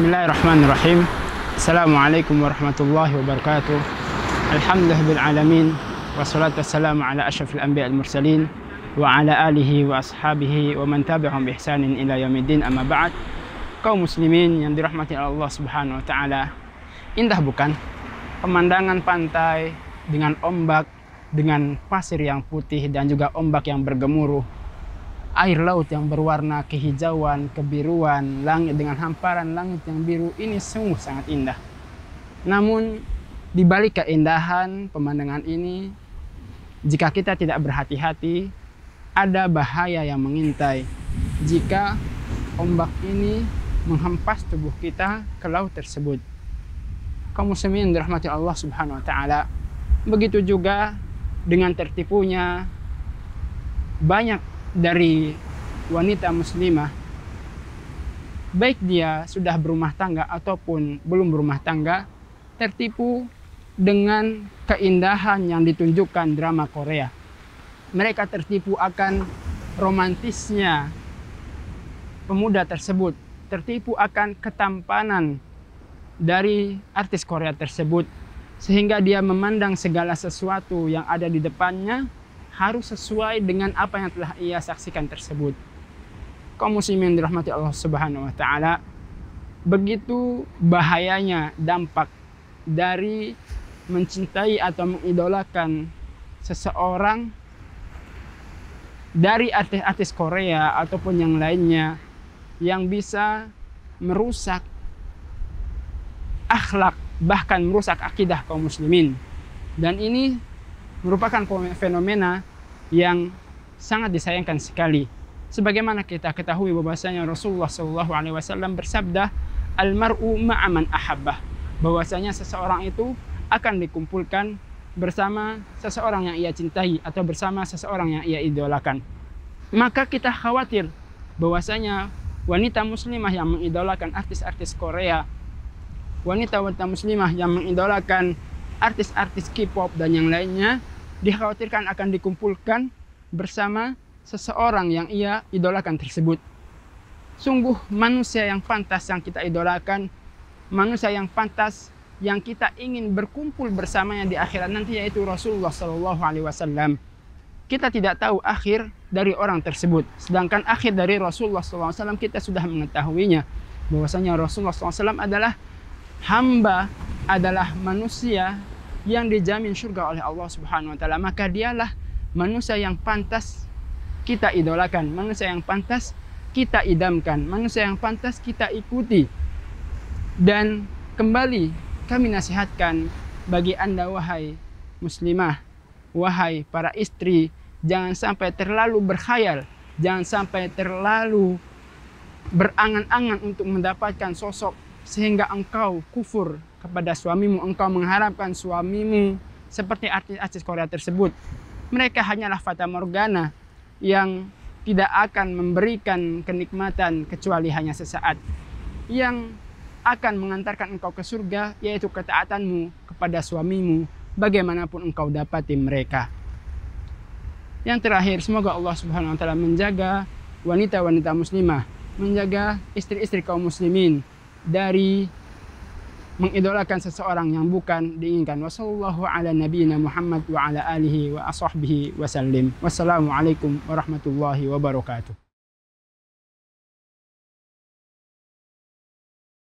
Bismillahirrahmanirrahim Assalamualaikum warahmatullahi wabarakatuh Alhamdulillah bil alamin Wassalatu wassalamu ala ashrafil anbiya al mursalin Wa ala alihi wa ashabihi Wa man tabi'ahum ihsanin ila yamidin amma ba'd Kaum muslimin yang dirahmati Allah subhanahu wa ta'ala Indah bukan? Pemandangan pantai dengan ombak Dengan pasir yang putih dan juga ombak yang bergemuruh air laut yang berwarna kehijauan, kebiruan, langit dengan hamparan langit yang biru ini sungguh sangat indah. Namun, di balik keindahan pemandangan ini, jika kita tidak berhati-hati, ada bahaya yang mengintai. Jika ombak ini menghempas tubuh kita ke laut tersebut. Kaum muslimin dirahmati Allah Subhanahu wa taala. Begitu juga dengan tertipunya banyak dari wanita muslimah baik dia sudah berumah tangga ataupun belum berumah tangga tertipu dengan keindahan yang ditunjukkan drama Korea. Mereka tertipu akan romantisnya pemuda tersebut, tertipu akan ketampanan dari artis Korea tersebut sehingga dia memandang segala sesuatu yang ada di depannya harus sesuai dengan apa yang telah ia saksikan tersebut. Kaum muslimin dirahmati Allah Subhanahu wa taala, begitu bahayanya dampak dari mencintai atau mengidolakan seseorang dari artis-artis Korea ataupun yang lainnya yang bisa merusak akhlak bahkan merusak akidah kaum muslimin dan ini merupakan fenomena yang sangat disayangkan sekali. Sebagaimana kita ketahui bahwasanya Rasulullah Shallallahu Alaihi Wasallam bersabda, almaru ma'aman ahabbah. Bahwasanya seseorang itu akan dikumpulkan bersama seseorang yang ia cintai atau bersama seseorang yang ia idolakan. Maka kita khawatir bahwasanya wanita muslimah yang mengidolakan artis-artis Korea, wanita-wanita muslimah yang mengidolakan artis-artis K-pop dan yang lainnya dikhawatirkan akan dikumpulkan bersama seseorang yang ia idolakan tersebut. Sungguh manusia yang pantas yang kita idolakan, manusia yang pantas yang kita ingin berkumpul bersamanya di akhirat nanti yaitu Rasulullah Shallallahu Alaihi Wasallam. Kita tidak tahu akhir dari orang tersebut, sedangkan akhir dari Rasulullah SAW kita sudah mengetahuinya bahwasanya Rasulullah SAW adalah hamba adalah manusia yang dijamin surga oleh Allah Subhanahu wa taala, maka dialah manusia yang pantas kita idolakan, manusia yang pantas kita idamkan, manusia yang pantas kita ikuti. Dan kembali kami nasihatkan bagi Anda wahai muslimah, wahai para istri, jangan sampai terlalu berkhayal, jangan sampai terlalu berangan-angan untuk mendapatkan sosok sehingga engkau kufur kepada suamimu, engkau mengharapkan suamimu seperti artis-artis Korea tersebut. Mereka hanyalah fata morgana yang tidak akan memberikan kenikmatan kecuali hanya sesaat. Yang akan mengantarkan engkau ke surga yaitu ketaatanmu kepada suamimu bagaimanapun engkau dapati mereka. Yang terakhir, semoga Allah Subhanahu wa taala menjaga wanita-wanita muslimah, menjaga istri-istri kaum muslimin, dari mengidolakan seseorang yang bukan diinginkan. Wassallallahu ala nabiyyina Muhammad wa ala alihi wa ashabihi wa sallim. Wassalamu warahmatullahi wabarakatuh.